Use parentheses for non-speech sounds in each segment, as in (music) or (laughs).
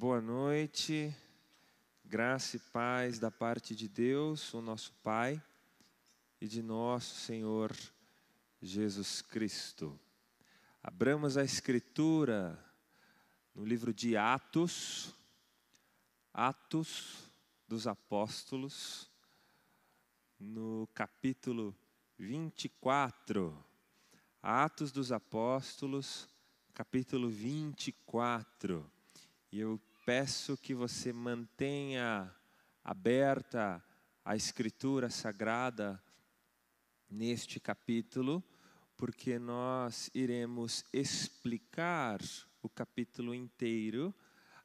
Boa noite, graça e paz da parte de Deus, o nosso Pai, e de nosso Senhor Jesus Cristo. Abramos a Escritura no livro de Atos, Atos dos Apóstolos, no capítulo 24. Atos dos Apóstolos, capítulo 24. E eu peço que você mantenha aberta a Escritura Sagrada neste capítulo, porque nós iremos explicar o capítulo inteiro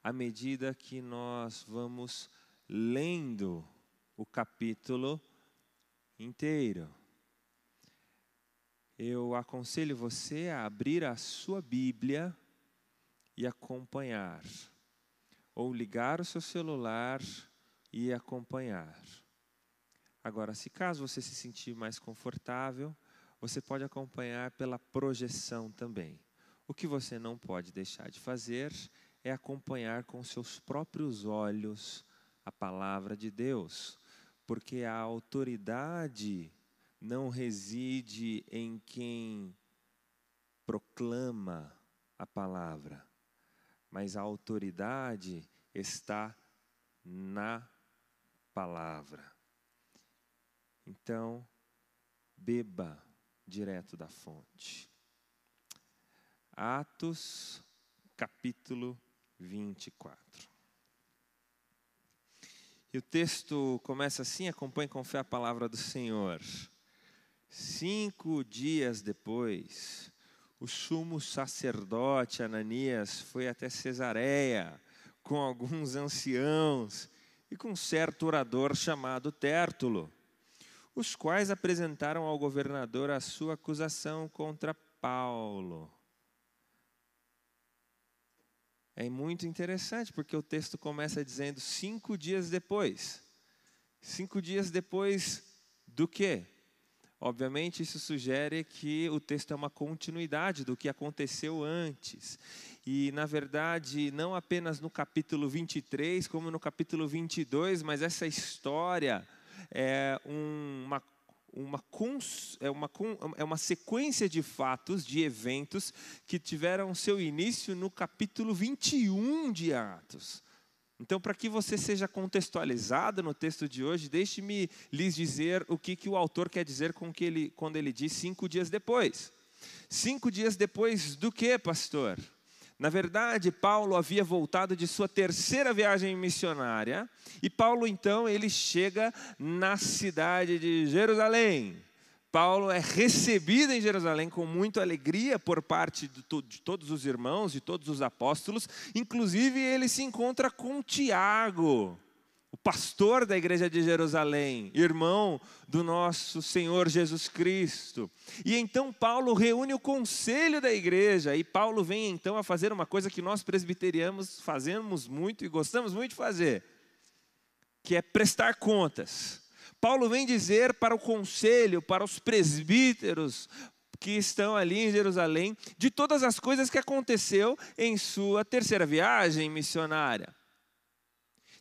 à medida que nós vamos lendo o capítulo inteiro. Eu aconselho você a abrir a sua Bíblia e acompanhar ou ligar o seu celular e acompanhar. Agora, se caso você se sentir mais confortável, você pode acompanhar pela projeção também. O que você não pode deixar de fazer é acompanhar com seus próprios olhos a palavra de Deus, porque a autoridade não reside em quem proclama a palavra, mas a autoridade está na palavra. Então, beba direto da fonte. Atos, capítulo 24. E o texto começa assim: acompanhe com fé a palavra do Senhor. Cinco dias depois, o sumo sacerdote Ananias foi até Cesareia com alguns anciãos e com um certo orador chamado Tértulo, os quais apresentaram ao governador a sua acusação contra Paulo. É muito interessante porque o texto começa dizendo cinco dias depois. Cinco dias depois do quê? Obviamente, isso sugere que o texto é uma continuidade do que aconteceu antes. E, na verdade, não apenas no capítulo 23, como no capítulo 22, mas essa história é uma uma, cons, é, uma, é uma sequência de fatos, de eventos, que tiveram seu início no capítulo 21 de Atos. Então, para que você seja contextualizado no texto de hoje, deixe-me lhes dizer o que, que o autor quer dizer com que ele, quando ele diz cinco dias depois. Cinco dias depois do que, pastor? Na verdade, Paulo havia voltado de sua terceira viagem missionária, e Paulo então ele chega na cidade de Jerusalém. Paulo é recebido em Jerusalém com muita alegria por parte de, to de todos os irmãos e todos os apóstolos, inclusive ele se encontra com Tiago, o pastor da igreja de Jerusalém, irmão do nosso Senhor Jesus Cristo. E então Paulo reúne o conselho da igreja, e Paulo vem então a fazer uma coisa que nós presbiterianos fazemos muito e gostamos muito de fazer, que é prestar contas. Paulo vem dizer para o conselho, para os presbíteros que estão ali em Jerusalém, de todas as coisas que aconteceu em sua terceira viagem missionária.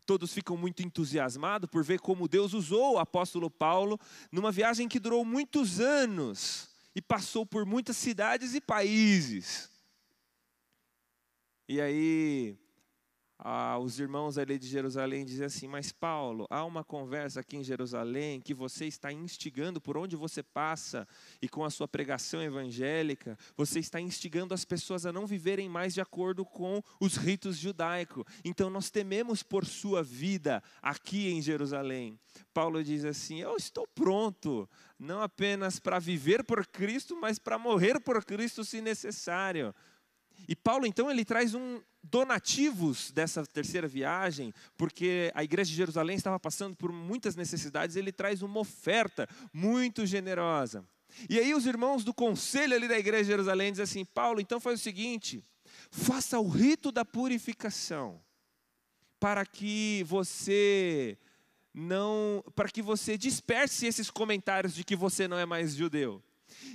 Todos ficam muito entusiasmados por ver como Deus usou o apóstolo Paulo numa viagem que durou muitos anos e passou por muitas cidades e países. E aí, ah, os irmãos ali de Jerusalém dizem assim: Mas Paulo, há uma conversa aqui em Jerusalém que você está instigando por onde você passa e com a sua pregação evangélica, você está instigando as pessoas a não viverem mais de acordo com os ritos judaicos. Então nós tememos por sua vida aqui em Jerusalém. Paulo diz assim: Eu estou pronto, não apenas para viver por Cristo, mas para morrer por Cristo se necessário. E Paulo então ele traz um, donativos dessa terceira viagem, porque a igreja de Jerusalém estava passando por muitas necessidades, ele traz uma oferta muito generosa. E aí os irmãos do conselho ali da igreja de Jerusalém dizem assim: Paulo, então faz o seguinte, faça o rito da purificação, para que você não, para que você disperse esses comentários de que você não é mais judeu.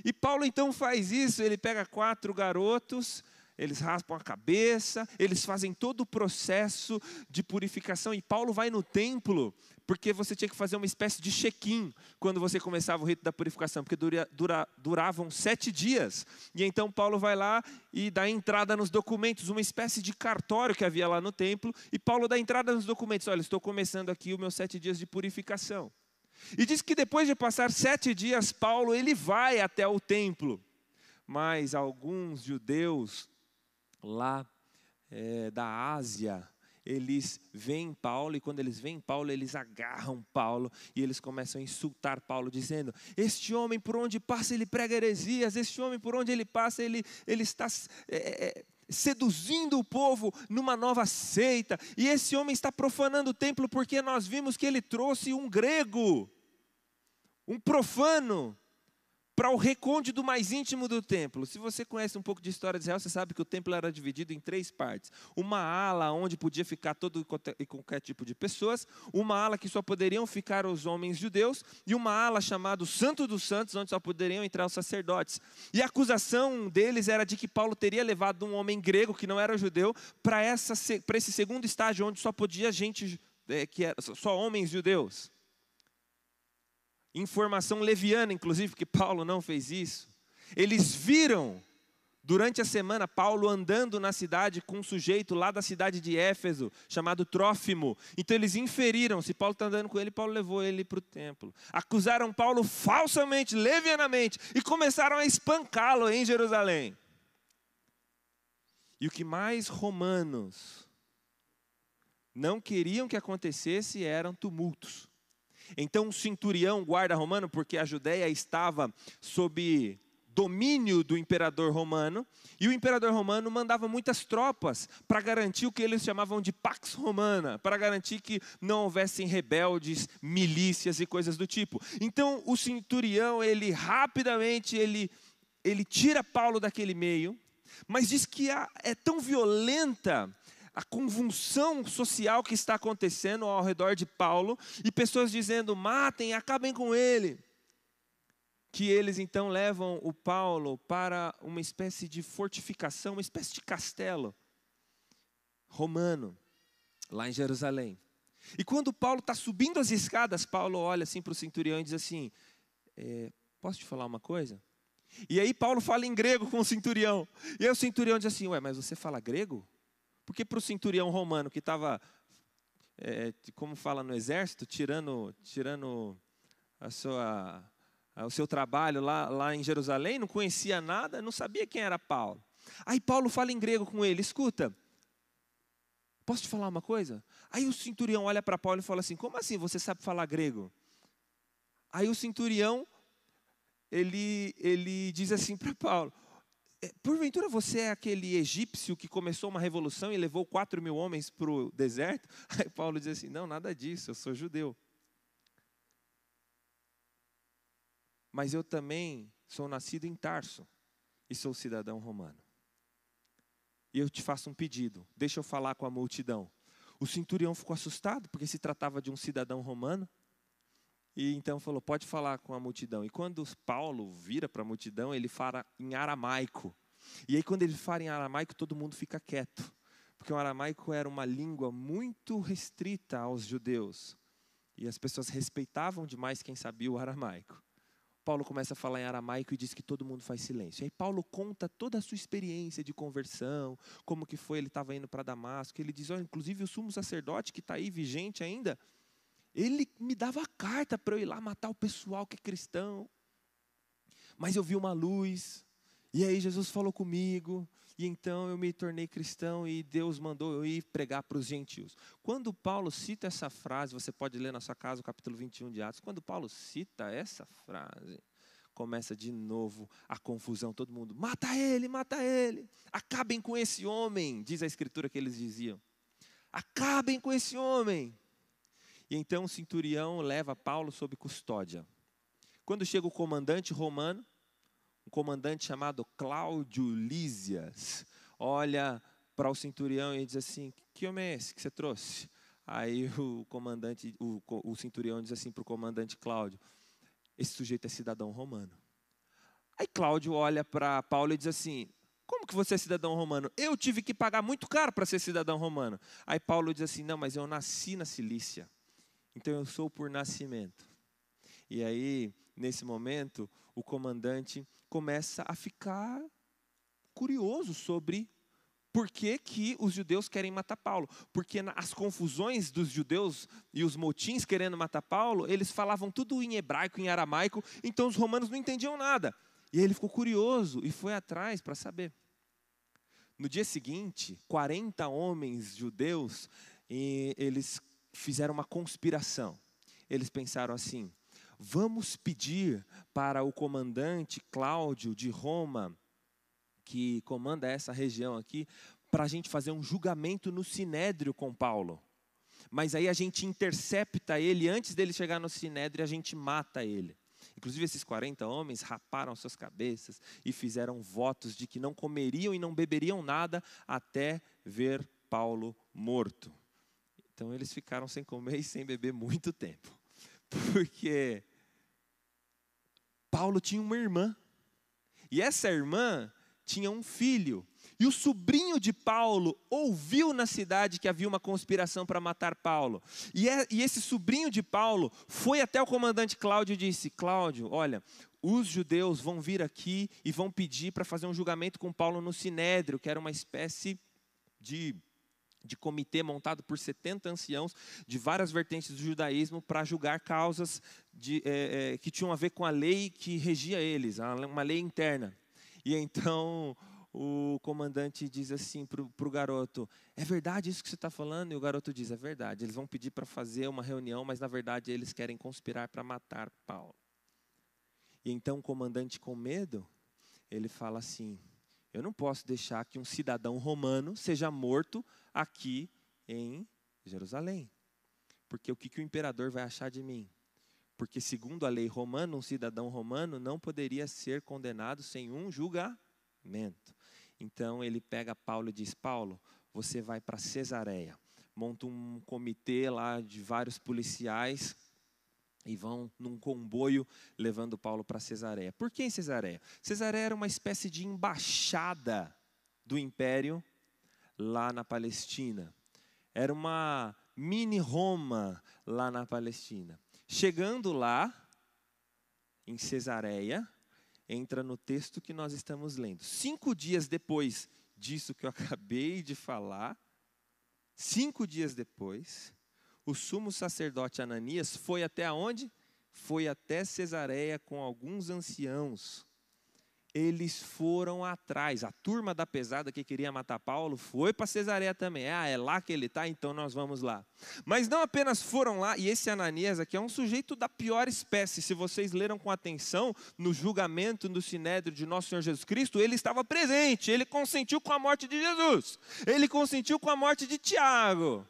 E Paulo então faz isso, ele pega quatro garotos, eles raspam a cabeça, eles fazem todo o processo de purificação. E Paulo vai no templo, porque você tinha que fazer uma espécie de check-in quando você começava o rito da purificação, porque dura, dura, duravam sete dias. E então Paulo vai lá e dá entrada nos documentos, uma espécie de cartório que havia lá no templo. E Paulo dá entrada nos documentos: olha, estou começando aqui os meus sete dias de purificação. E diz que depois de passar sete dias, Paulo ele vai até o templo. Mas alguns judeus lá é, da Ásia, eles veem Paulo e quando eles veem Paulo, eles agarram Paulo e eles começam a insultar Paulo, dizendo: Este homem por onde passa, ele prega heresias, este homem por onde ele passa, ele, ele está. É, seduzindo o povo numa nova seita, e esse homem está profanando o templo porque nós vimos que ele trouxe um grego, um profano, para o recôndito mais íntimo do templo. Se você conhece um pouco de história de Israel, você sabe que o templo era dividido em três partes: uma ala onde podia ficar todo e qualquer tipo de pessoas, uma ala que só poderiam ficar os homens judeus e uma ala chamada Santo dos Santos, onde só poderiam entrar os sacerdotes. E a acusação deles era de que Paulo teria levado um homem grego que não era judeu para esse segundo estágio onde só podia gente é, que era, só homens judeus informação leviana, inclusive, que Paulo não fez isso. Eles viram durante a semana Paulo andando na cidade com um sujeito lá da cidade de Éfeso, chamado Trófimo. Então eles inferiram: se Paulo está andando com ele, Paulo levou ele para o templo. Acusaram Paulo falsamente, levianamente, e começaram a espancá-lo em Jerusalém. E o que mais romanos não queriam que acontecesse eram tumultos. Então, um centurião, guarda romano, porque a Judéia estava sob domínio do imperador romano, e o imperador romano mandava muitas tropas para garantir o que eles chamavam de pax romana, para garantir que não houvessem rebeldes, milícias e coisas do tipo. Então, o centurião, ele rapidamente ele ele tira Paulo daquele meio, mas diz que é tão violenta a convulsão social que está acontecendo ao redor de Paulo e pessoas dizendo: matem, acabem com ele. Que eles então levam o Paulo para uma espécie de fortificação, uma espécie de castelo romano, lá em Jerusalém. E quando Paulo está subindo as escadas, Paulo olha assim para o centurião e diz assim: é, Posso te falar uma coisa? E aí Paulo fala em grego com o centurião. E aí o centurião diz assim: Ué, mas você fala grego? Porque para o centurião romano que estava, é, como fala no exército, tirando, tirando a sua, o seu trabalho lá, lá em Jerusalém, não conhecia nada, não sabia quem era Paulo. Aí Paulo fala em grego com ele: escuta, posso te falar uma coisa? Aí o centurião olha para Paulo e fala assim: como assim você sabe falar grego? Aí o centurião ele, ele diz assim para Paulo: é, porventura você é aquele egípcio que começou uma revolução e levou quatro mil homens para o deserto? (laughs) Aí Paulo diz assim: Não, nada disso, eu sou judeu. Mas eu também sou nascido em Tarso e sou cidadão romano. E eu te faço um pedido: deixa eu falar com a multidão. O centurião ficou assustado porque se tratava de um cidadão romano. E então falou: pode falar com a multidão. E quando Paulo vira para a multidão, ele fala em aramaico. E aí, quando ele fala em aramaico, todo mundo fica quieto, porque o aramaico era uma língua muito restrita aos judeus. E as pessoas respeitavam demais quem sabia o aramaico. Paulo começa a falar em aramaico e diz que todo mundo faz silêncio. aí Paulo conta toda a sua experiência de conversão, como que foi, ele estava indo para Damasco. Ele diz, oh, inclusive o sumo sacerdote que está aí vigente ainda, ele me dava carta para eu ir lá matar o pessoal que é cristão. Mas eu vi uma luz, e aí Jesus falou comigo, e então eu me tornei cristão e Deus mandou eu ir pregar para os gentios. Quando Paulo cita essa frase, você pode ler na sua casa o capítulo 21 de Atos. Quando Paulo cita essa frase, começa de novo a confusão, todo mundo, mata ele, mata ele. Acabem com esse homem, diz a escritura que eles diziam. Acabem com esse homem. E então o centurião leva Paulo sob custódia. Quando chega o comandante romano, um comandante chamado Cláudio Lísias, olha para o centurião e diz assim: Que homem é esse que você trouxe? Aí o comandante, o, o centurião diz assim para o comandante Cláudio: Esse sujeito é cidadão romano. Aí Cláudio olha para Paulo e diz assim: Como que você é cidadão romano? Eu tive que pagar muito caro para ser cidadão romano. Aí Paulo diz assim: Não, mas eu nasci na Cilícia. Então eu sou por nascimento. E aí, nesse momento, o comandante começa a ficar curioso sobre por que, que, os judeus querem matar Paulo? Porque as confusões dos judeus e os motins querendo matar Paulo, eles falavam tudo em hebraico, em aramaico, então os romanos não entendiam nada. E ele ficou curioso e foi atrás para saber. No dia seguinte, 40 homens judeus, eles fizeram uma conspiração. Eles pensaram assim: vamos pedir para o comandante Cláudio de Roma, que comanda essa região aqui, para a gente fazer um julgamento no sinédrio com Paulo. Mas aí a gente intercepta ele, antes dele chegar no sinédrio, a gente mata ele. Inclusive, esses 40 homens raparam suas cabeças e fizeram votos de que não comeriam e não beberiam nada até ver Paulo morto. Então eles ficaram sem comer e sem beber muito tempo. (laughs) Porque Paulo tinha uma irmã. E essa irmã tinha um filho. E o sobrinho de Paulo ouviu na cidade que havia uma conspiração para matar Paulo. E, é, e, esse sobrinho de Paulo foi até o comandante Cláudio e disse: Cláudio, olha, os judeus vão vir aqui e vão pedir para fazer um julgamento com Paulo no Sinédrio, que era uma espécie de de comitê montado por 70 anciãos de várias vertentes do judaísmo para julgar causas de, é, é, que tinham a ver com a lei que regia eles, uma lei interna. E então o comandante diz assim para o garoto: É verdade isso que você está falando? E o garoto diz: É verdade. Eles vão pedir para fazer uma reunião, mas na verdade eles querem conspirar para matar Paulo. E então o comandante, com medo, ele fala assim: Eu não posso deixar que um cidadão romano seja morto aqui em Jerusalém. Porque o que, que o imperador vai achar de mim? Porque, segundo a lei romana, um cidadão romano não poderia ser condenado sem um julgamento. Então ele pega Paulo e diz: Paulo, você vai para Cesareia, monta um comitê lá de vários policiais e vão num comboio levando Paulo para Cesareia. Por que em Cesareia? Cesareia era uma espécie de embaixada do império lá na Palestina. Era uma mini Roma lá na Palestina. Chegando lá, em Cesareia, entra no texto que nós estamos lendo. Cinco dias depois disso que eu (laughs) acabei de falar, cinco dias depois, o sumo sacerdote Ananias foi até onde? Foi até Cesareia com alguns anciãos eles foram atrás. A turma da pesada que queria matar Paulo foi para Cesareia também. Ah, é lá que ele está, então nós vamos lá. Mas não apenas foram lá, e esse Ananias aqui é um sujeito da pior espécie. Se vocês leram com atenção no julgamento do Sinédrio de Nosso Senhor Jesus Cristo, ele estava presente, ele consentiu com a morte de Jesus, ele consentiu com a morte de Tiago,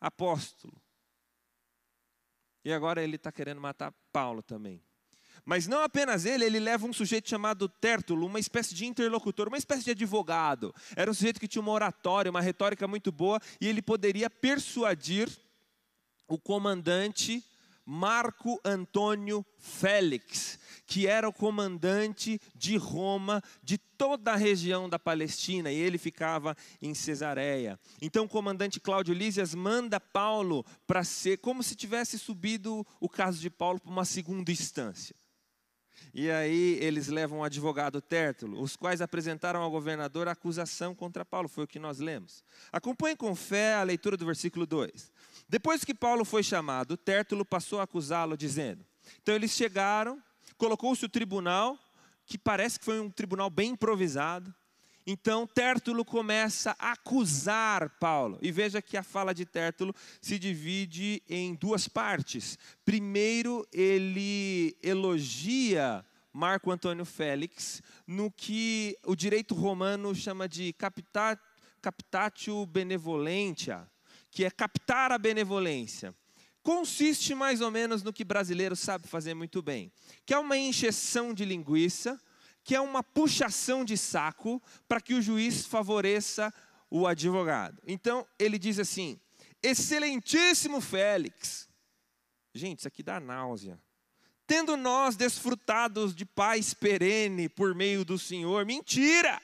apóstolo. E agora ele está querendo matar Paulo também. Mas não apenas ele, ele leva um sujeito chamado Tértulo, uma espécie de interlocutor, uma espécie de advogado. Era um sujeito que tinha uma oratória, uma retórica muito boa, e ele poderia persuadir o comandante Marco Antônio Félix, que era o comandante de Roma, de toda a região da Palestina, e ele ficava em Cesareia. Então o comandante Cláudio Lísias manda Paulo para ser como se tivesse subido o caso de Paulo para uma segunda instância. E aí eles levam o advogado Tértulo, os quais apresentaram ao governador a acusação contra Paulo, foi o que nós lemos. Acompanhe com fé a leitura do versículo 2. Depois que Paulo foi chamado, Tértulo passou a acusá-lo, dizendo. Então eles chegaram, colocou-se o tribunal, que parece que foi um tribunal bem improvisado. Então Tértulo começa a acusar Paulo. E veja que a fala de Tértulo se divide em duas partes. Primeiro, ele elogia Marco Antônio Félix no que o direito romano chama de captatio benevolentia, que é captar a benevolência consiste mais ou menos no que brasileiro sabe fazer muito bem, que é uma injeção de linguiça que é uma puxação de saco para que o juiz favoreça o advogado. Então, ele diz assim: Excelentíssimo Félix. Gente, isso aqui dá náusea. Tendo nós desfrutados de paz perene por meio do Senhor, mentira!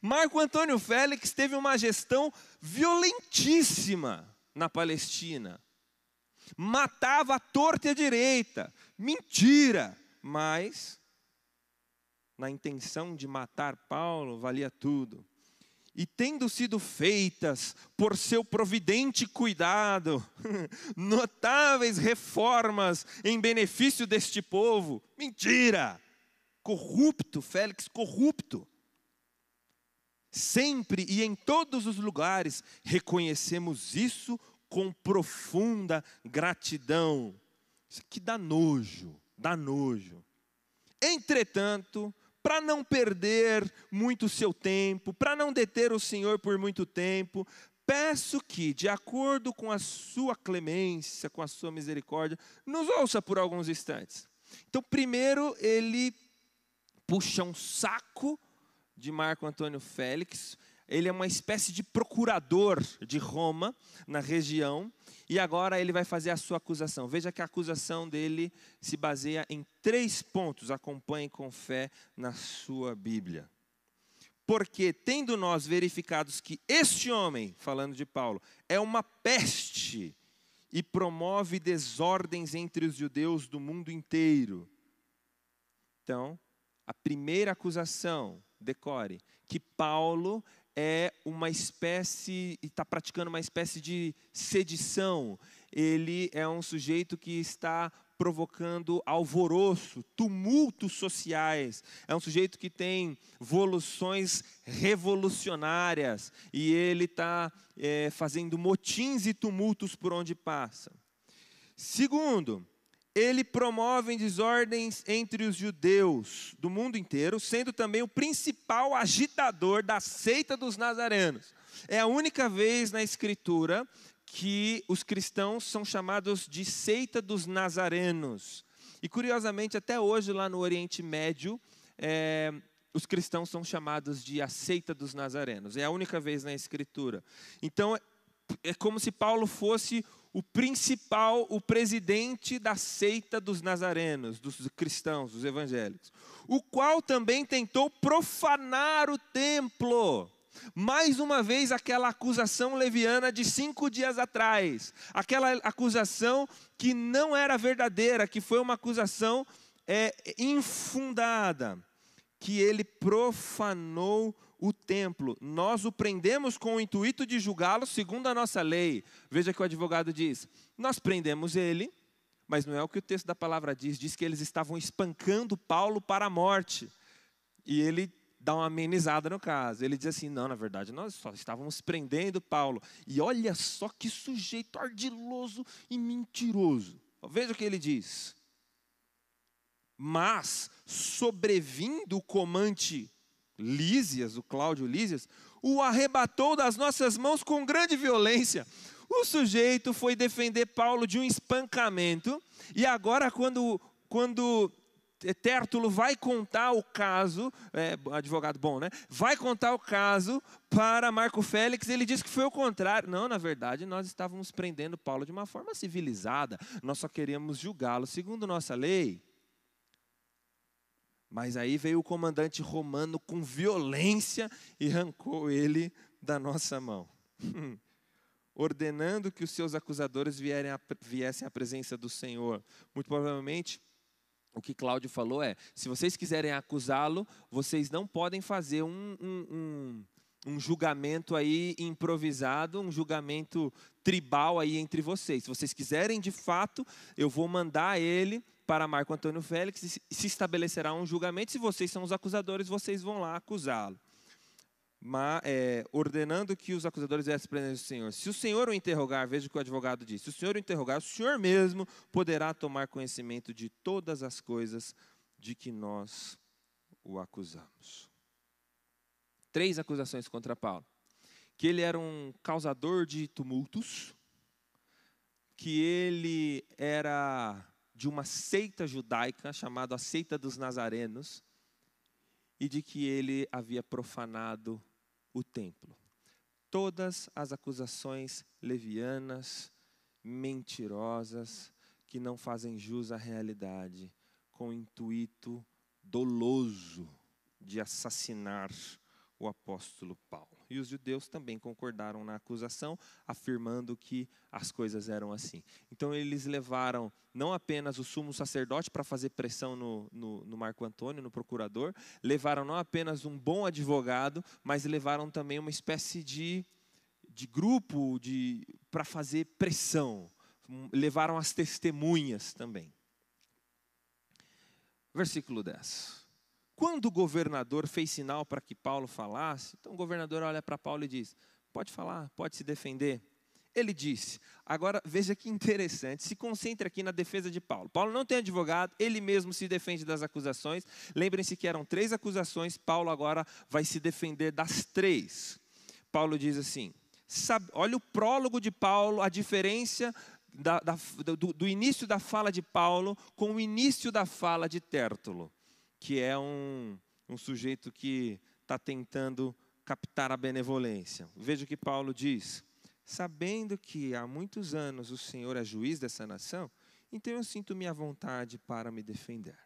Marco Antônio Félix teve uma gestão violentíssima na Palestina. Matava a torta e a direita. Mentira! Mas na intenção de matar Paulo valia tudo. E tendo sido feitas por seu providente cuidado, (laughs) notáveis reformas em benefício deste povo, mentira! Corrupto, Félix, corrupto. Sempre e em todos os lugares reconhecemos isso com profunda gratidão. Isso aqui dá nojo, dá nojo. Entretanto, para não perder muito o seu tempo, para não deter o Senhor por muito tempo, peço que, de acordo com a sua clemência, com a sua misericórdia, nos ouça por alguns instantes. Então, primeiro ele puxa um saco de Marco Antônio Félix, ele é uma espécie de procurador de Roma na região, e agora ele vai fazer a sua acusação. Veja que a acusação dele se baseia em três pontos, acompanhe com fé na sua Bíblia. Porque, tendo nós verificados que este homem, falando de Paulo, é uma peste e promove desordens entre os judeus do mundo inteiro. Então, a primeira acusação, decore, que Paulo é uma espécie, está praticando uma espécie de sedição. Ele é um sujeito que está provocando alvoroço, tumultos sociais. É um sujeito que tem voluções revolucionárias e ele está é, eh, fazendo motins e tumultos por onde passa. Segundo, ele promove desordens entre os judeus do mundo inteiro, sendo também o principal agitador da seita dos nazarenos. É a única vez na Escritura que os cristãos são chamados de seita dos nazarenos. E curiosamente, até hoje lá no Oriente Médio, é, os cristãos são chamados de a seita dos nazarenos. É a única vez na Escritura. Então, é, é como se Paulo fosse o principal, o presidente da seita dos nazarenos, dos cristãos, dos evangélicos, o qual também tentou profanar o templo. Mais uma vez, aquela acusação leviana de cinco dias atrás, aquela acusação que não era verdadeira, que foi uma acusação é, infundada, que ele profanou o templo. Nós o prendemos com o intuito de julgá-lo segundo a nossa lei. Veja que o advogado diz: Nós prendemos ele, mas não é o que o texto da palavra diz. Diz que eles estavam espancando Paulo para a morte. E ele dá uma amenizada no caso. Ele diz assim: Não, na verdade, nós só estávamos prendendo Paulo. E olha só que sujeito ardiloso e mentiroso. Veja o que ele diz. Mas, sobrevindo o comandante Lísias, o Cláudio Lísias, o arrebatou das nossas mãos com grande violência. O sujeito foi defender Paulo de um espancamento, e agora, quando, quando Tértulo vai contar o caso, é, advogado bom, né? Vai contar o caso para Marco Félix, ele diz que foi o contrário. Não, na verdade, nós estávamos prendendo Paulo de uma forma civilizada, nós só queríamos julgá-lo segundo nossa lei. Mas aí veio o comandante romano com violência e arrancou ele da nossa mão, hum. ordenando que os seus acusadores vierem a, viessem à presença do Senhor. Muito provavelmente, o que Cláudio falou é: se vocês quiserem acusá-lo, vocês não podem fazer um, um, um, um, julgamento aí improvisado, um julgamento tribal aí entre vocês. Se vocês quiserem de fato, eu vou mandar ele para Marco Antônio Félix se estabelecerá um julgamento. Se vocês são os acusadores, vocês vão lá acusá-lo. é, ordenando que os acusadores viessem prender o senhor. Se o senhor o interrogar, veja o que o advogado disse. Se o senhor o interrogar, o senhor mesmo poderá tomar conhecimento de todas as coisas de que nós o acusamos. Três acusações contra Paulo. Que ele era um causador de tumultos, que ele era de uma seita judaica chamada a seita dos nazarenos e de que ele havia profanado o templo. Todas as acusações levianas, mentirosas, que não fazem jus à realidade, com o intuito doloso de assassinar o apóstolo Paulo e os judeus também concordaram na acusação, afirmando que as coisas eram assim. Então eles levaram não apenas o sumo sacerdote para fazer pressão no, no, no, Marco Antônio, no procurador, levaram não apenas um bom advogado, mas levaram também uma espécie de, de grupo de, para fazer pressão. Levaram as testemunhas também. Versículo 10. Quando o governador fez sinal para que Paulo falasse, então o governador olha para Paulo e diz: Pode falar, pode se defender. Ele disse, agora veja que interessante, se concentre aqui na defesa de Paulo. Paulo não tem advogado, ele mesmo se defende das acusações. Lembrem-se que eram três acusações, Paulo agora vai se defender das três. Paulo diz assim: sabe, olha o prólogo de Paulo, a diferença da, da, do, do início da fala de Paulo com o início da fala de Tértulo que é um, um sujeito que está tentando captar a benevolência. Veja o que Paulo diz. Sabendo que há muitos anos o Senhor é juiz dessa nação, então eu sinto minha vontade para me defender.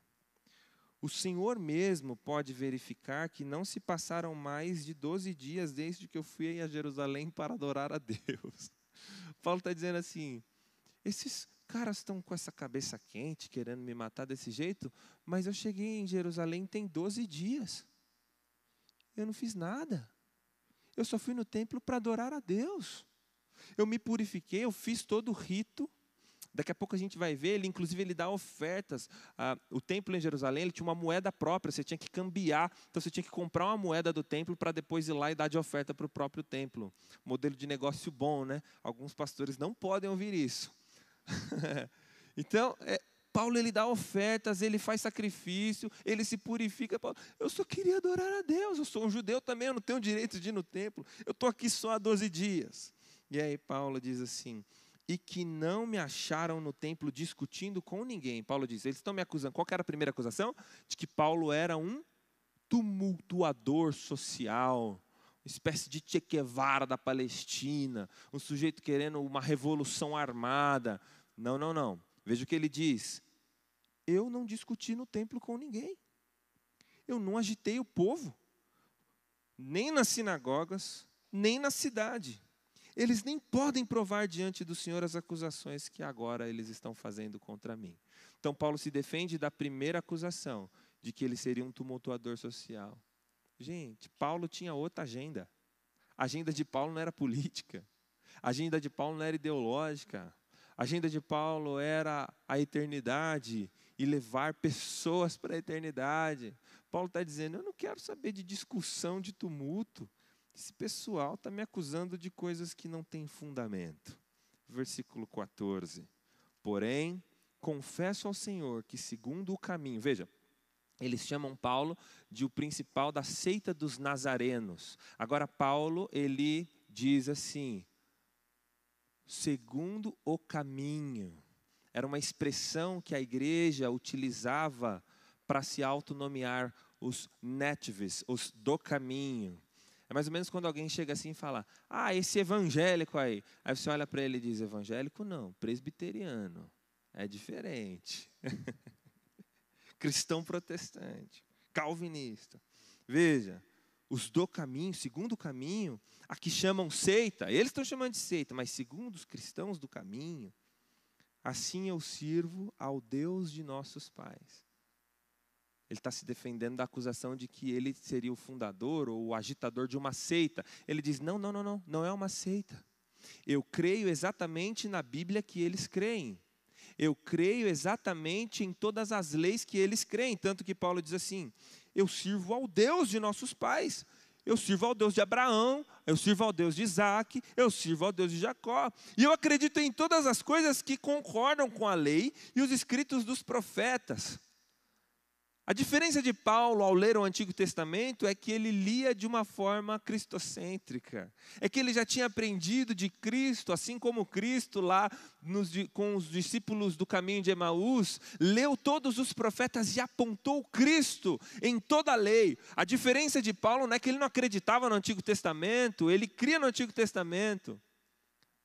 O Senhor mesmo pode verificar que não se passaram mais de 12 dias desde que eu fui a Jerusalém para adorar a Deus. (laughs) Paulo está dizendo assim: esses caras estão com essa cabeça quente, querendo me matar desse jeito, mas eu cheguei em Jerusalém tem 12 dias. Eu não fiz nada. Eu só fui no templo para adorar a Deus. Eu me purifiquei, eu fiz todo o rito. Daqui a pouco a gente vai ver, ele inclusive ele dá ofertas. Ah, o templo em Jerusalém ele tinha uma moeda própria, você tinha que cambiar, então você tinha que comprar uma moeda do templo para depois ir lá e dar de oferta para o próprio templo. Modelo de negócio bom, né? Alguns pastores não podem ouvir isso. (laughs) então, é, Paulo ele dá ofertas, ele faz sacrifício, ele se purifica. Paulo, eu só queria adorar a Deus, eu sou um judeu também, eu não tenho direito de ir no templo, eu estou aqui só há 12 dias. E aí Paulo diz assim: e que não me acharam no templo discutindo com ninguém. Paulo diz: eles estão me acusando. Qual era a primeira acusação? De que Paulo era um tumultuador social uma espécie de Che Guevara da Palestina, um sujeito querendo uma revolução armada, não, não, não. Veja o que ele diz. Eu não discuti no templo com ninguém. Eu não agitei o povo, nem nas sinagogas, nem na cidade. Eles nem podem provar diante do Senhor as acusações que agora eles estão fazendo contra mim. Então, Paulo se defende da primeira acusação, de que ele seria um tumultuador social. Gente, Paulo tinha outra agenda. A agenda de Paulo não era política. A agenda de Paulo não era ideológica. A agenda de Paulo era a eternidade e levar pessoas para a eternidade. Paulo está dizendo: eu não quero saber de discussão, de tumulto. Esse pessoal está me acusando de coisas que não têm fundamento. Versículo 14. Porém, confesso ao Senhor que, segundo o caminho, veja, eles chamam Paulo de o principal da seita dos nazarenos. Agora, Paulo, ele diz assim: segundo o caminho. Era uma expressão que a igreja utilizava para se autonomear os natives, os do caminho. É mais ou menos quando alguém chega assim e fala: Ah, esse evangélico aí. Aí você olha para ele e diz: Evangélico não, presbiteriano. É diferente. (laughs) Cristão protestante, calvinista. Veja, os do caminho, segundo o caminho, a que chamam seita, eles estão chamando de seita, mas segundo os cristãos do caminho, assim eu sirvo ao Deus de nossos pais. Ele está se defendendo da acusação de que ele seria o fundador ou o agitador de uma seita. Ele diz: não, não, não, não, não é uma seita. Eu creio exatamente na Bíblia que eles creem. Eu creio exatamente em todas as leis que eles creem. Tanto que Paulo diz assim: eu sirvo ao Deus de nossos pais. Eu sirvo ao Deus de Abraão, eu sirvo ao Deus de Isaac, eu sirvo ao Deus de Jacó. E eu acredito em todas as coisas que concordam com a lei e os escritos dos profetas. A diferença de Paulo ao ler o Antigo Testamento é que ele lia de uma forma cristocêntrica. É que ele já tinha aprendido de Cristo, assim como Cristo lá nos, com os discípulos do caminho de Emaús, leu todos os profetas e apontou Cristo em toda a lei. A diferença de Paulo não é que ele não acreditava no Antigo Testamento, ele cria no Antigo Testamento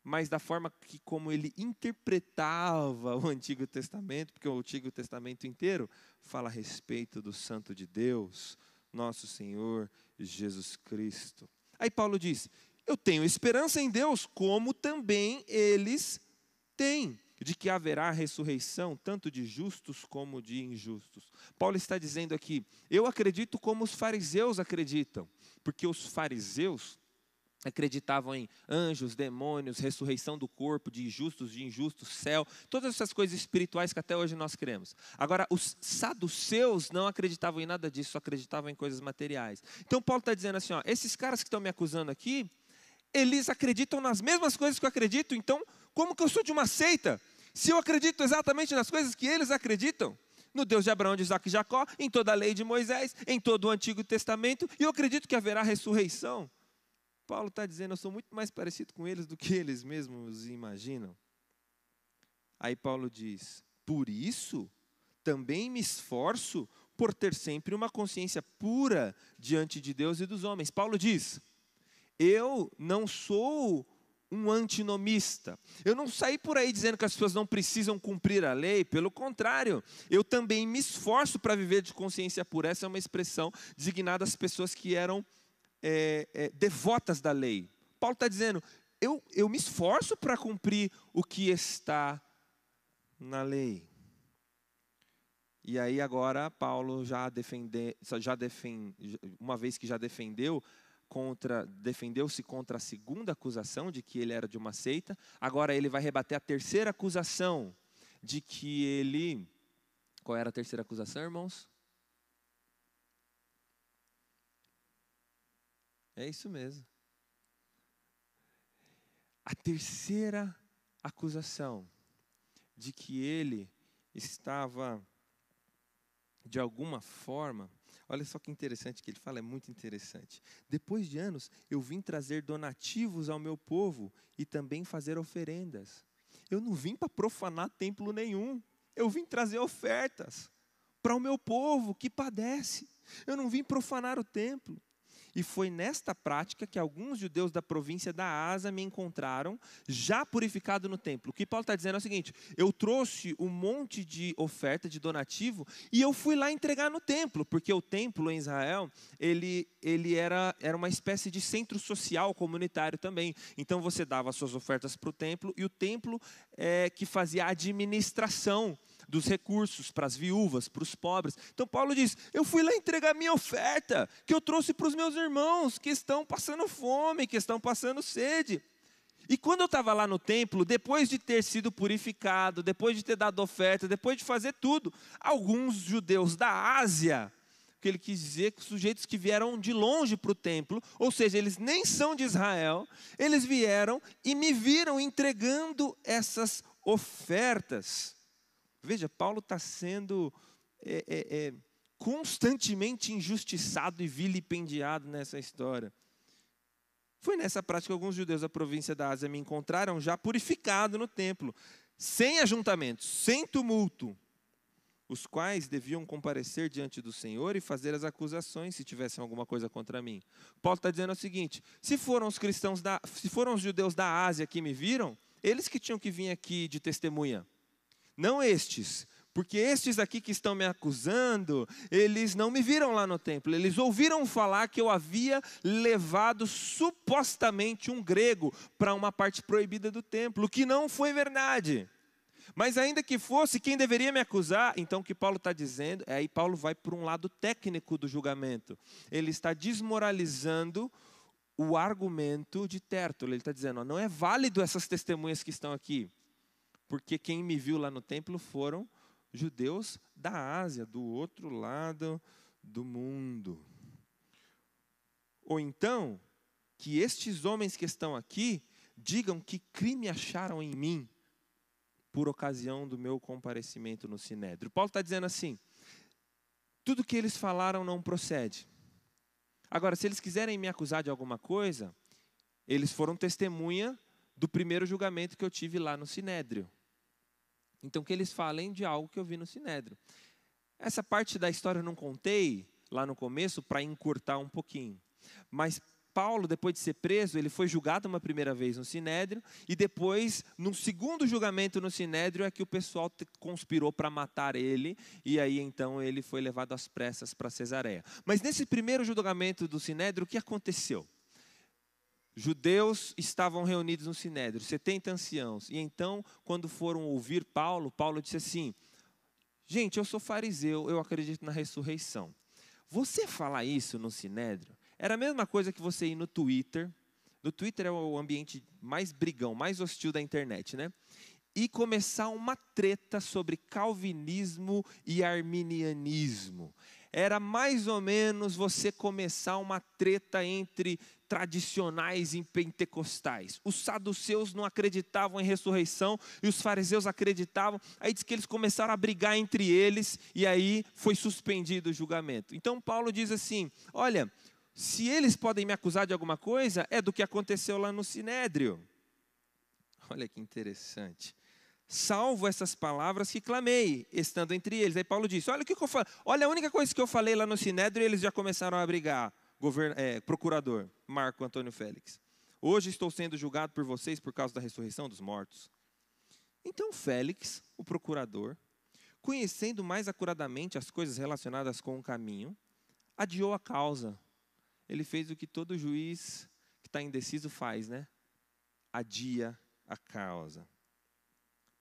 mas da forma que como ele interpretava (laughs) o Antigo Testamento, porque o Antigo Testamento inteiro fala a respeito do Santo de Deus, nosso Senhor Jesus Cristo. Aí Paulo diz: Eu tenho esperança em Deus, como também eles têm, de que haverá ressurreição, tanto de justos como de injustos. Paulo está dizendo aqui: Eu acredito como os fariseus acreditam, porque os fariseus acreditavam em anjos, demônios, ressurreição do corpo, de justos, de injustos, céu, todas essas coisas espirituais que até hoje nós cremos. Agora, os saduceus não acreditavam em nada disso, só acreditavam em coisas materiais. Então, Paulo está dizendo assim: ó, esses caras que estão me acusando aqui, eles acreditam nas mesmas coisas que eu acredito, então, como que eu sou de uma seita? Se eu acredito exatamente nas coisas que eles acreditam? no Deus de Abraão, de Isaac e Jacó, em toda a lei de Moisés, em todo o Antigo Testamento, e eu acredito que haverá ressurreição. Paulo está dizendo: Eu sou muito mais parecido com eles do que eles mesmos imaginam. Aí Paulo diz: Por isso também me esforço por ter sempre uma consciência pura diante de Deus e dos homens. Paulo diz: Eu não sou um antinomista. Eu não saí por aí dizendo que as pessoas não precisam cumprir a lei, pelo contrário, eu também me esforço para viver de consciência pura. Essa é uma expressão designada às pessoas que eram é, é, devotas da lei. Paulo está dizendo: eu, eu me esforço para cumprir o que está na lei. E aí agora Paulo já defende, já defende, uma vez que já defendeu contra, defendeu-se contra a segunda acusação de que ele era de uma seita, agora ele vai rebater a terceira acusação de que ele qual era a terceira acusação, irmãos? É isso mesmo. A terceira acusação de que ele estava de alguma forma, olha só que interessante que ele fala, é muito interessante. Depois de anos, eu vim trazer donativos ao meu povo e também fazer oferendas. Eu não vim para profanar templo nenhum. Eu vim trazer ofertas para o meu povo que padece. Eu não vim profanar o templo. E foi nesta prática que alguns judeus da província da Asa me encontraram, já purificado no templo. O que Paulo está dizendo é o seguinte: eu trouxe um monte de oferta, de donativo, e eu fui lá entregar no templo, porque o templo em Israel, ele, ele era, era uma espécie de centro social comunitário também. Então você dava suas ofertas para o templo, e o templo é que fazia a administração dos recursos para as viúvas, para os pobres. Então Paulo diz: Eu fui lá entregar minha oferta que eu trouxe para os meus irmãos que estão passando fome, que estão passando sede. E quando eu estava lá no templo, depois de ter sido purificado, depois de ter dado oferta, depois de fazer tudo, alguns judeus da Ásia, que ele quis dizer que sujeitos que vieram de longe para o templo, ou seja, eles nem são de Israel, eles vieram e me viram entregando essas ofertas. Veja, Paulo está sendo é, é, é, constantemente injustiçado e vilipendiado nessa história. Foi nessa prática que alguns judeus da província da Ásia me encontraram já purificado no templo, sem ajuntamento, sem tumulto, os quais deviam comparecer diante do Senhor e fazer as acusações se tivessem alguma coisa contra mim. Paulo está dizendo o seguinte: se foram os cristãos da, se foram os judeus da Ásia que me viram, eles que tinham que vir aqui de testemunha. Não estes, porque estes aqui que estão me acusando, eles não me viram lá no templo, eles ouviram falar que eu havia levado supostamente um grego para uma parte proibida do templo, o que não foi verdade. Mas ainda que fosse, quem deveria me acusar? Então o que Paulo está dizendo, é aí Paulo vai para um lado técnico do julgamento. Ele está desmoralizando o argumento de Tértulo. Ele está dizendo, ó, não é válido essas testemunhas que estão aqui porque quem me viu lá no templo foram judeus da Ásia, do outro lado do mundo. Ou então, que estes homens que estão aqui digam que crime acharam em mim por ocasião do meu comparecimento no Sinédrio. Paulo está dizendo assim: tudo que eles falaram não procede. Agora, se eles quiserem me acusar de alguma coisa, eles foram testemunha do primeiro julgamento que eu tive lá no Sinédrio. Então, que eles falem de algo que eu vi no Sinédrio. Essa parte da história eu não contei lá no começo para encurtar um pouquinho. Mas Paulo, depois de ser preso, ele foi julgado uma primeira vez no Sinédrio e depois, num segundo julgamento no Sinédrio, é que o pessoal conspirou para matar ele e aí então ele foi levado às pressas para Cesareia. Mas nesse primeiro julgamento do Sinédrio, o que aconteceu? Judeus estavam reunidos no Sinédrio, 70 anciãos. E então, quando foram ouvir Paulo, Paulo disse assim: Gente, eu sou fariseu, eu acredito na ressurreição. Você falar isso no Sinédrio era a mesma coisa que você ir no Twitter. No Twitter é o ambiente mais brigão, mais hostil da internet, né? E começar uma treta sobre calvinismo e arminianismo era mais ou menos você começar uma treta entre tradicionais e pentecostais. Os saduceus não acreditavam em ressurreição e os fariseus acreditavam. Aí diz que eles começaram a brigar entre eles e aí foi suspendido o julgamento. Então Paulo diz assim: "Olha, se eles podem me acusar de alguma coisa, é do que aconteceu lá no Sinédrio. Olha que interessante salvo essas palavras que clamei, estando entre eles. Aí Paulo disse: Olha o que eu falei. olha a única coisa que eu falei lá no Sinédrio e eles já começaram a brigar. Govern... É, procurador, Marco Antônio Félix. Hoje estou sendo julgado por vocês por causa da ressurreição dos mortos. Então Félix, o procurador, conhecendo mais acuradamente as coisas relacionadas com o caminho, adiou a causa. Ele fez o que todo juiz que está indeciso faz, né? Adia a causa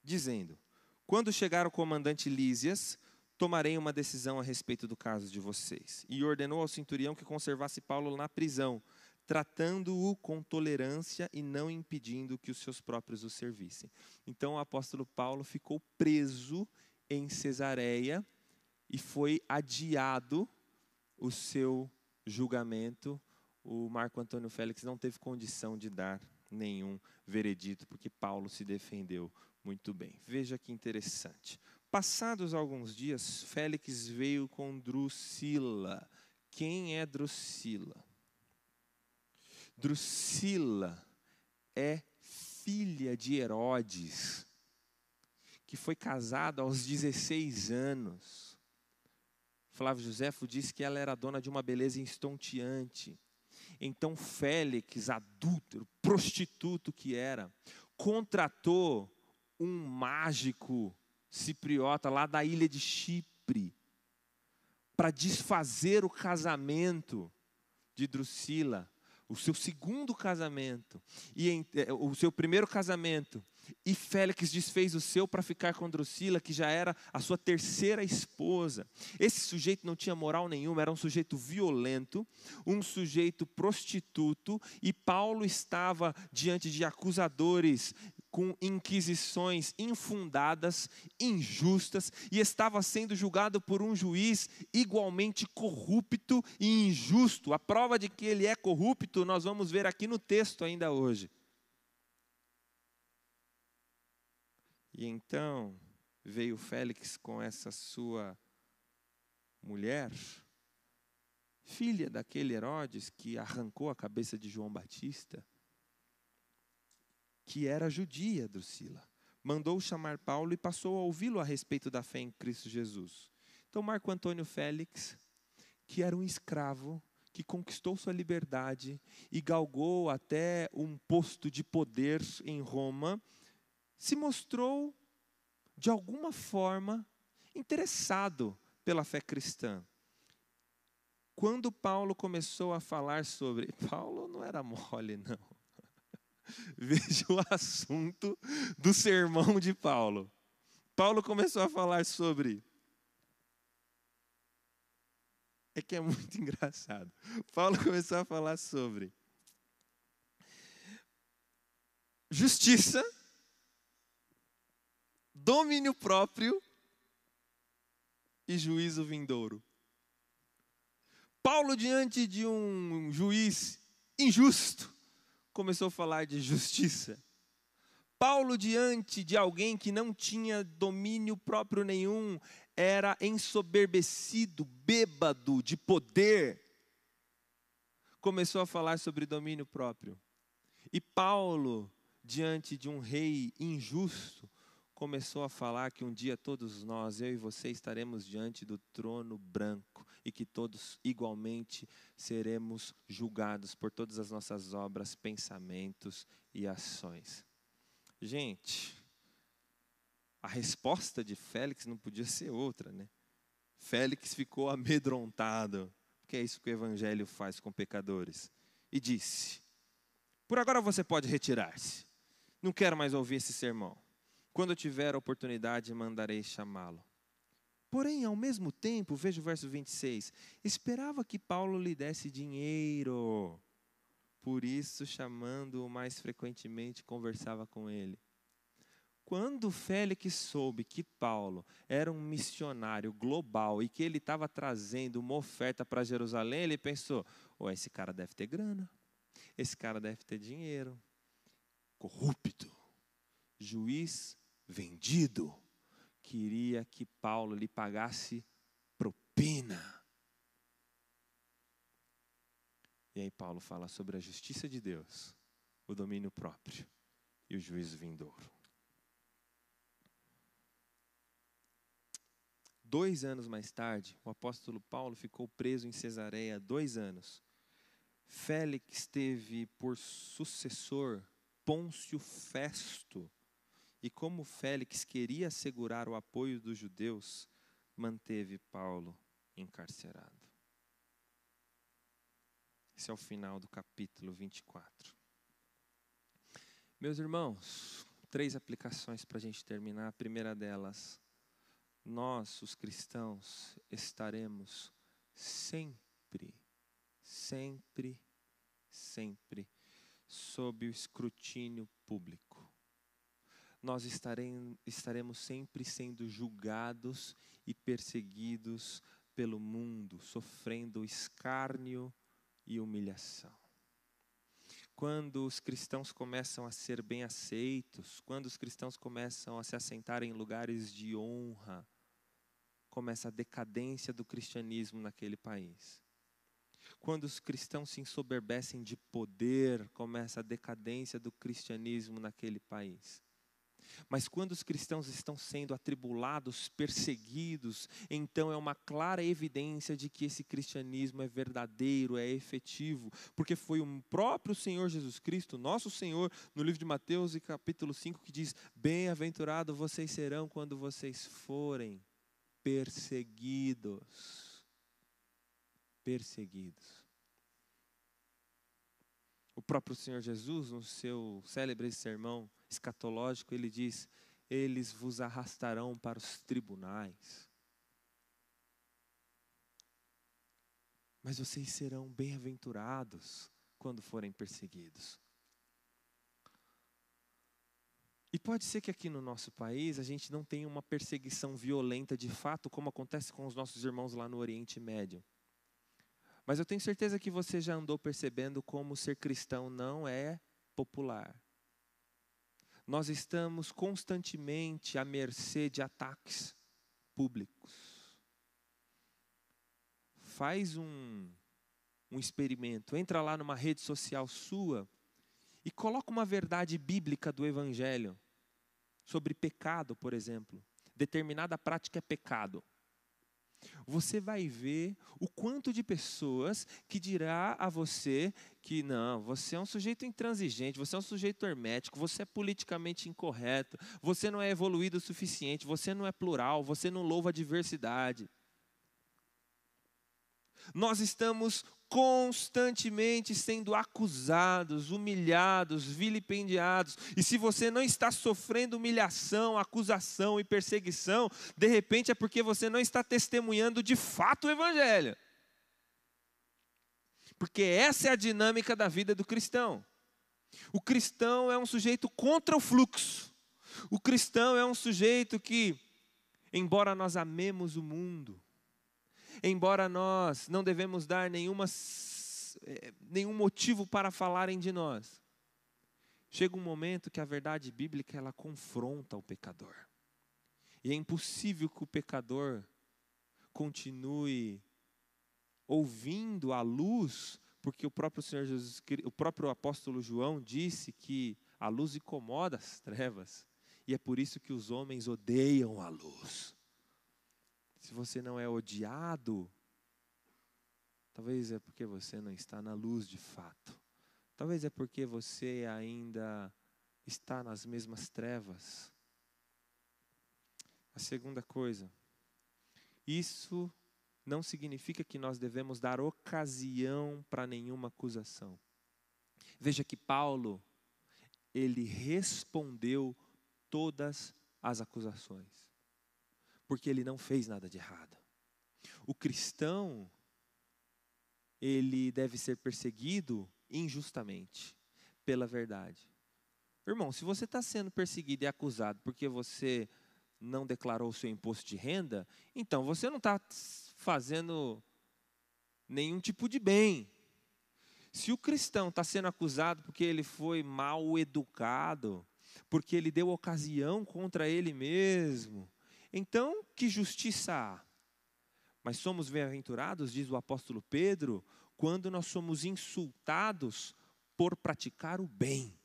dizendo: Quando chegar o comandante Lísias, tomarei uma decisão a respeito do caso de vocês. E ordenou ao centurião que conservasse Paulo na prisão, tratando-o com tolerância e não impedindo que os seus próprios o servissem. Então o apóstolo Paulo ficou preso em Cesareia e foi adiado o seu julgamento. O Marco Antônio Félix não teve condição de dar nenhum veredito, porque Paulo se defendeu muito bem, veja que interessante. Passados alguns dias, Félix veio com Drusila. Quem é Drusila? Drusila é filha de Herodes, que foi casada aos 16 anos. Flávio Joséfo diz que ela era dona de uma beleza estonteante. Então Félix, adúltero, prostituto que era, contratou um mágico cipriota lá da ilha de Chipre para desfazer o casamento de Drusila, o seu segundo casamento e eh, o seu primeiro casamento. E Félix desfez o seu para ficar com Drusila, que já era a sua terceira esposa. Esse sujeito não tinha moral nenhuma, era um sujeito violento, um sujeito prostituto, e Paulo estava diante de acusadores com inquisições infundadas, injustas, e estava sendo julgado por um juiz igualmente corrupto e injusto. A prova de que ele é corrupto nós vamos ver aqui no texto ainda hoje. E então veio Félix com essa sua mulher, filha daquele Herodes que arrancou a cabeça de João Batista que era judia, Drusila. Mandou chamar Paulo e passou a ouvi-lo a respeito da fé em Cristo Jesus. Então, Marco Antônio Félix, que era um escravo, que conquistou sua liberdade e galgou até um posto de poder em Roma, se mostrou, de alguma forma, interessado pela fé cristã. Quando Paulo começou a falar sobre. (laughs) Paulo não era mole, não. (laughs) Veja o assunto do sermão de Paulo. Paulo começou a falar sobre. É que é muito (laughs) engraçado. Paulo começou a falar sobre justiça, domínio próprio e juízo vindouro. Paulo, diante de um juiz injusto, começou a falar de justiça. Paulo, diante de alguém que não tinha domínio próprio nenhum, era ensoberbecido, bêbado de poder, começou a falar sobre domínio próprio. E Paulo, diante de um rei injusto, começou a falar que um dia todos nós, eu e você, estaremos diante do trono branco e que todos igualmente seremos julgados por todas as nossas obras, pensamentos e ações. Gente, a resposta de Félix não podia ser outra, né? Félix ficou amedrontado, porque é isso que o evangelho faz com pecadores, e disse: Por agora você pode retirar-se. Não quero mais ouvir esse sermão. Quando tiver a oportunidade, mandarei chamá-lo. Porém, ao mesmo tempo, veja o verso 26, esperava que Paulo lhe desse dinheiro. Por isso, chamando-o mais frequentemente, conversava com ele. Quando Félix soube que Paulo era um missionário global e que ele estava trazendo uma oferta para Jerusalém, ele pensou: oh, esse cara deve ter grana, esse cara deve ter dinheiro. Corrupto, juiz vendido, queria que Paulo lhe pagasse propina. E aí Paulo fala sobre a justiça de Deus, o domínio próprio e o juízo vindouro. Dois anos mais tarde, o apóstolo Paulo ficou preso em Cesareia dois anos. Félix teve por sucessor Pôncio Festo, e como Félix queria assegurar o apoio dos judeus, manteve Paulo encarcerado. Esse é o final do capítulo 24. Meus irmãos, três aplicações para a gente terminar. A primeira delas, nós, os cristãos, estaremos sempre, sempre, sempre sob o escrutínio público nós estaremos sempre sendo julgados e perseguidos pelo mundo, sofrendo escárnio e humilhação. Quando os cristãos começam a ser bem aceitos, quando os cristãos começam a se assentar em lugares de honra, começa a decadência do cristianismo naquele país. Quando os cristãos se ensoberbecem de poder, começa a decadência do cristianismo naquele país. Mas quando os cristãos estão sendo atribulados, perseguidos, então é uma clara evidência de que esse cristianismo é verdadeiro, é efetivo, porque foi o próprio Senhor Jesus Cristo, nosso Senhor, no livro de Mateus, capítulo 5, que diz: Bem-aventurado vocês serão quando vocês forem perseguidos. Perseguidos. O próprio Senhor Jesus, no seu célebre sermão escatológico, ele diz: eles vos arrastarão para os tribunais. Mas vocês serão bem-aventurados quando forem perseguidos. E pode ser que aqui no nosso país a gente não tenha uma perseguição violenta de fato, como acontece com os nossos irmãos lá no Oriente Médio. Mas eu tenho certeza que você já andou percebendo como ser cristão não é popular nós estamos constantemente à mercê de ataques públicos. Faz um, um experimento, entra lá numa rede social sua e coloca uma verdade bíblica do Evangelho sobre pecado, por exemplo. Determinada prática é pecado você vai ver o quanto de pessoas que dirá a você que não, você é um sujeito intransigente, você é um sujeito hermético, você é politicamente incorreto, você não é evoluído o suficiente, você não é plural, você não louva a diversidade nós estamos constantemente sendo acusados, humilhados, vilipendiados. E se você não está sofrendo humilhação, acusação e perseguição, de repente é porque você não está testemunhando de fato o Evangelho. Porque essa é a dinâmica da vida do cristão. O cristão é um sujeito contra o fluxo. O cristão é um sujeito que, embora nós amemos o mundo, embora nós não devemos dar nenhuma, eh, nenhum motivo para falarem de nós, chega um momento que a verdade bíblica ela confronta o pecador. E é impossível que o pecador continue ouvindo a luz, porque o próprio Senhor Jesus, o próprio apóstolo João disse que a luz incomoda as trevas, e é por isso que os homens odeiam a luz se você não é odiado, talvez é porque você não está na luz de fato. Talvez é porque você ainda está nas mesmas trevas. A segunda coisa, isso não significa que nós devemos dar ocasião para nenhuma acusação. Veja que Paulo, ele respondeu todas as acusações porque ele não fez nada de errado. O cristão, ele deve ser perseguido injustamente pela verdade. Irmão, se você está sendo perseguido e acusado porque você não declarou o seu imposto de renda, então você não está fazendo nenhum tipo de bem. Se o cristão está sendo acusado porque ele foi mal educado, porque ele deu ocasião contra ele mesmo, então, que justiça há? Mas somos bem-aventurados, diz o apóstolo Pedro, quando nós somos insultados por praticar o bem.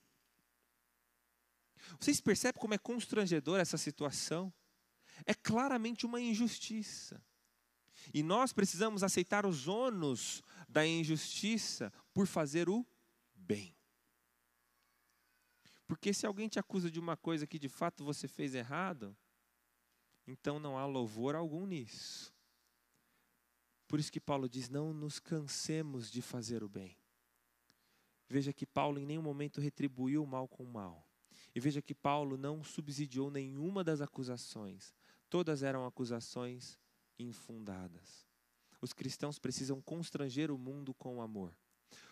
Vocês percebem como é constrangedora essa situação? É claramente uma injustiça. E nós precisamos aceitar os ônus da injustiça por fazer o bem. Porque se alguém te acusa de uma coisa que de fato você fez errado, então não há louvor algum nisso. Por isso que Paulo diz: não nos cansemos de fazer o bem. Veja que Paulo em nenhum momento retribuiu o mal com o mal. E veja que Paulo não subsidiou nenhuma das acusações. Todas eram acusações infundadas. Os cristãos precisam constranger o mundo com o amor.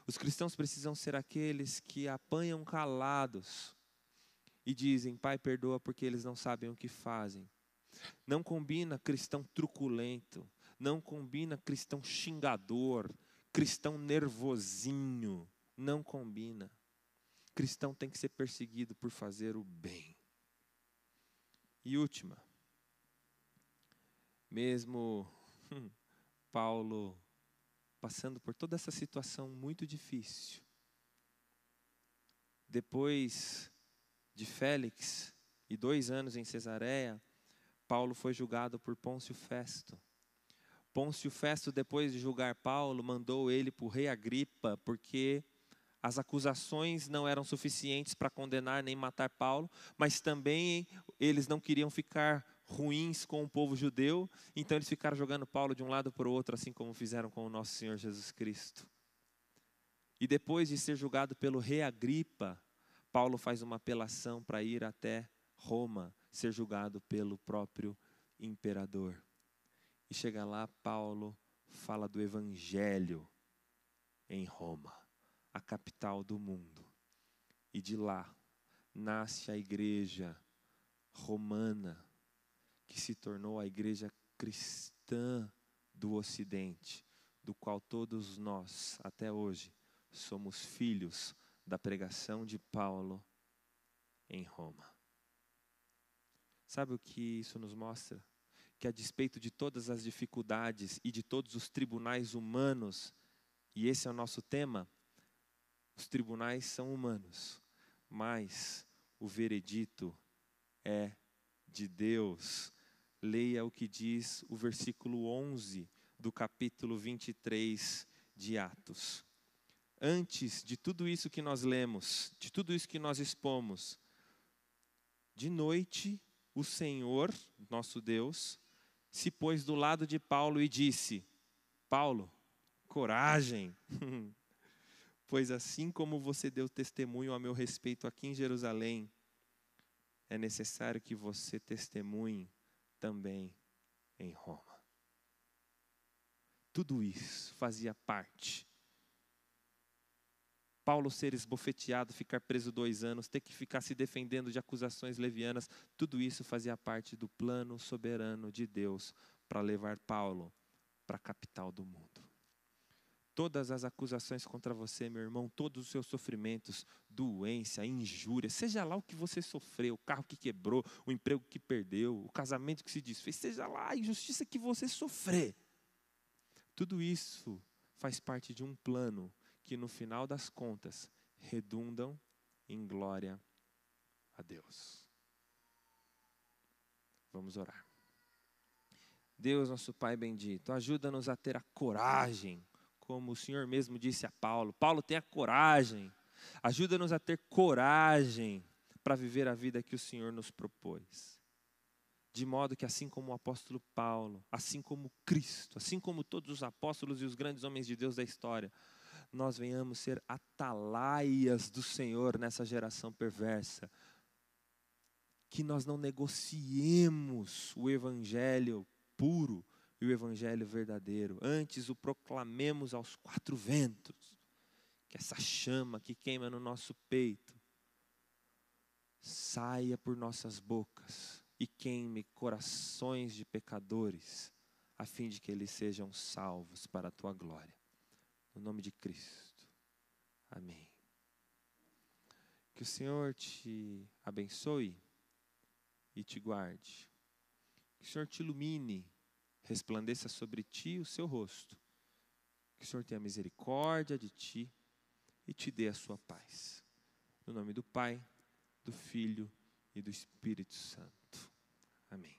Os cristãos precisam ser aqueles que apanham calados e dizem: Pai, perdoa porque eles não sabem o que fazem. Não combina cristão truculento, não combina cristão xingador, cristão nervosinho, não combina. Cristão tem que ser perseguido por fazer o bem. E última, mesmo hum, Paulo passando por toda essa situação muito difícil, depois de Félix e dois anos em Cesareia, Paulo foi julgado por Pôncio Festo. Pôncio Festo, depois de julgar Paulo, mandou ele para o rei Agripa, porque as acusações não eram suficientes para condenar nem matar Paulo, mas também eles não queriam ficar ruins com o povo judeu, então eles ficaram jogando Paulo de um lado para o outro, assim como fizeram com o nosso Senhor Jesus Cristo. E depois de ser julgado pelo rei Agripa, Paulo faz uma apelação para ir até Roma, ser julgado pelo próprio imperador. E chega lá, Paulo fala do evangelho em Roma, a capital do mundo. E de lá nasce a igreja romana, que se tornou a igreja cristã do Ocidente, do qual todos nós, até hoje, somos filhos da pregação de Paulo em Roma. Sabe o que isso nos mostra? Que a despeito de todas as dificuldades e de todos os tribunais humanos, e esse é o nosso tema, os tribunais são humanos, mas o veredito é de Deus. Leia o que diz o versículo 11 do capítulo 23 de Atos. Antes de tudo isso que nós lemos, de tudo isso que nós expomos, de noite o Senhor, nosso Deus, se pôs do lado de Paulo e disse: Paulo, coragem, (laughs) pois assim como você deu testemunho a meu respeito aqui em Jerusalém, é necessário que você testemunhe também em Roma. Tudo isso fazia parte Paulo ser esbofeteado, ficar preso dois anos, ter que ficar se defendendo de acusações levianas, tudo isso fazia parte do plano soberano de Deus para levar Paulo para a capital do mundo. Todas as acusações contra você, meu irmão, todos os seus sofrimentos, doença, injúria, seja lá o que você sofreu, o carro que quebrou, o emprego que perdeu, o casamento que se desfez, seja lá a injustiça que você sofrer, tudo isso faz parte de um plano que no final das contas redundam em glória a Deus. Vamos orar. Deus, nosso Pai bendito, ajuda-nos a ter a coragem, como o Senhor mesmo disse a Paulo. Paulo tem a coragem. Ajuda-nos a ter coragem para viver a vida que o Senhor nos propôs. De modo que, assim como o apóstolo Paulo, assim como Cristo, assim como todos os apóstolos e os grandes homens de Deus da história, nós venhamos ser atalaias do Senhor nessa geração perversa. Que nós não negociemos o evangelho puro e o evangelho verdadeiro, antes o proclamemos aos quatro ventos. Que essa chama que queima no nosso peito saia por nossas bocas e queime corações de pecadores, a fim de que eles sejam salvos para a tua glória. No nome de Cristo. Amém. Que o Senhor te abençoe e te guarde. Que o Senhor te ilumine, resplandeça sobre ti o seu rosto. Que o Senhor tenha misericórdia de ti e te dê a sua paz. No nome do Pai, do Filho e do Espírito Santo. Amém.